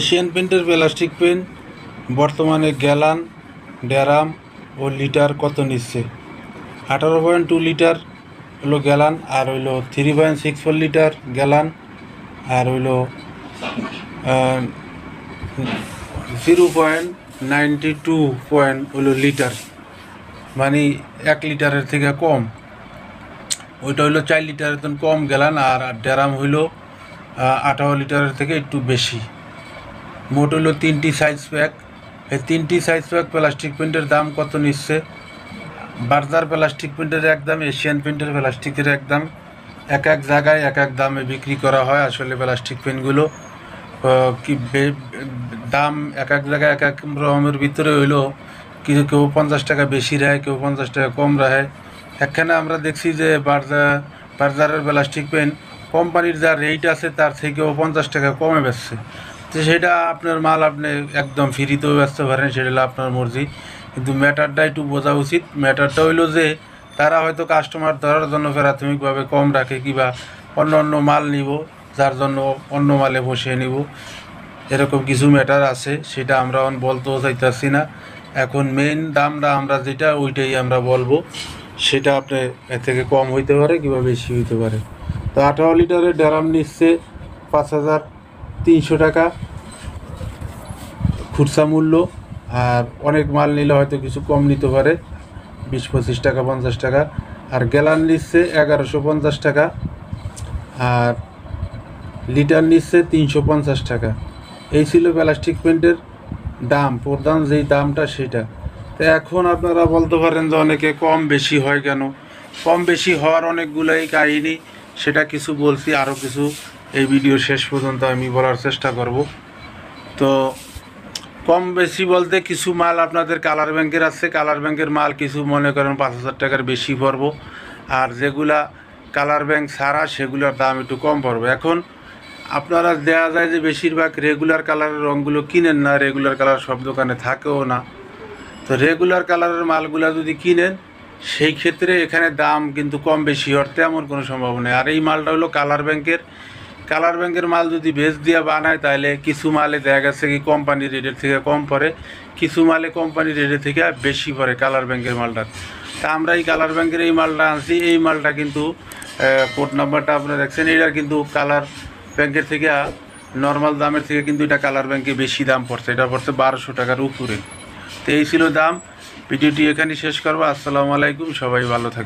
Asian পেন্টের plastic pen বর্তমানে গ্যালান ড্যারাম ও litre কত নিচ্ছে আঠারো পয়েন্ট টু লিটার হলো গ্যালান আর হইলো three point six four litre gallon আর হইলো zero point ninety two point হলো লিটার মানে এক লিটারের থেকে কম ওইটা হইলো চার লিটারের কম গেলান আর ড্যারাম হইলো আঠারো লিটারের থেকে একটু বেশি মোট হলো তিনটি সাইজ প্যাক এই তিনটি সাইজ প্যাক প্লাস্টিক প্রিন্টের দাম কত নিচ্ছে বার্জার প্লাস্টিক প্রিন্টের এক দাম এশিয়ান প্রিন্টের প্লাস্টিকের এক দাম এক এক জায়গায় এক এক দামে বিক্রি করা হয় আসলে প্লাস্টিক পেনগুলো কি দাম এক এক জায়গায় এক এক রকমের ভিতরে হইলো কিছু কেউ পঞ্চাশ টাকা বেশি রাখে কেউ পঞ্চাশ টাকা কম রায় একখানে আমরা দেখছি যে বার্জা বার্জারের প্লাস্টিক পেন কোম্পানির যা রেট আছে তার থেকেও পঞ্চাশ টাকা কমে বেচছে তো সেটা আপনার মাল আপনি একদম ফ্রিতেও ব্যস্ত পারেন সেটা হলো আপনার মর্জি কিন্তু ম্যাটারটা একটু বোঝা উচিত ম্যাটারটা হইলো যে তারা হয়তো কাস্টমার ধরার জন্য প্রাথমিকভাবে কম রাখে কিবা অন্য অন্য মাল নিব যার জন্য অন্য মালে বসিয়ে নিব এরকম কিছু ম্যাটার আছে সেটা আমরা বলতেও চাইতেছি না এখন মেইন দামটা আমরা যেটা ওইটাই আমরা বলবো সেটা আপনি এর থেকে কম হইতে পারে কিংবা বেশি হইতে পারে তো আঠারো লিটারের ড্রাম নিচ্ছে পাঁচ হাজার তিনশো টাকা খুচরা মূল্য আর অনেক মাল নিলে হয়তো কিছু কম নিতে পারে বিশ পঁচিশ টাকা পঞ্চাশ টাকা আর গ্যালান নিচ্ছে এগারোশো পঞ্চাশ টাকা আর লিটার নিচ্ছে তিনশো পঞ্চাশ টাকা এই ছিল প্লাস্টিক প্যান্টের দাম প্রধান যেই দামটা সেটা তো এখন আপনারা বলতে পারেন যে অনেকে কম বেশি হয় কেন কম বেশি হওয়ার অনেকগুলোই কাহিনি সেটা কিছু বলছি আরও কিছু এই ভিডিও শেষ পর্যন্ত আমি বলার চেষ্টা করব তো কম বেশি বলতে কিছু মাল আপনাদের কালার ব্যাংকের আছে কালার ব্যাংকের মাল কিছু মনে করেন পাঁচ হাজার টাকার বেশি পড়বো আর যেগুলা কালার ব্যাংক ছাড়া সেগুলোর দাম একটু কম পড়বে এখন আপনারা দেয়া যায় যে বেশিরভাগ রেগুলার কালারের রঙগুলো কিনেন না রেগুলার কালার সব দোকানে থাকেও না তো রেগুলার কালারের মালগুলো যদি কিনেন সেই ক্ষেত্রে এখানে দাম কিন্তু কম বেশি হওয়ার তেমন কোনো সম্ভাবনা আর এই মালটা হলো কালার ব্যাংকের কালার ব্যাংকের মাল যদি ভেজ দিয়ে বানায় তাহলে কিছু মালে দেখা গেছে কি কোম্পানি রেটের থেকে কম পড়ে কিছু মালে কোম্পানি রেটের থেকে বেশি পড়ে কালার ব্যাংকের মালটা তা আমরা এই কালার ব্যাংকের এই মালটা আনছি এই মালটা কিন্তু কোড নাম্বারটা আপনারা দেখছেন এটা কিন্তু কালার ব্যাংকের থেকে নর্মাল দামের থেকে কিন্তু এটা কালার ব্যাংকে বেশি দাম পড়ছে এটা পড়ছে বারোশো টাকার উপরে তো এই ছিল দাম ভিডিওটি এখানে শেষ করবো আসসালামু আলাইকুম সবাই ভালো থাকবে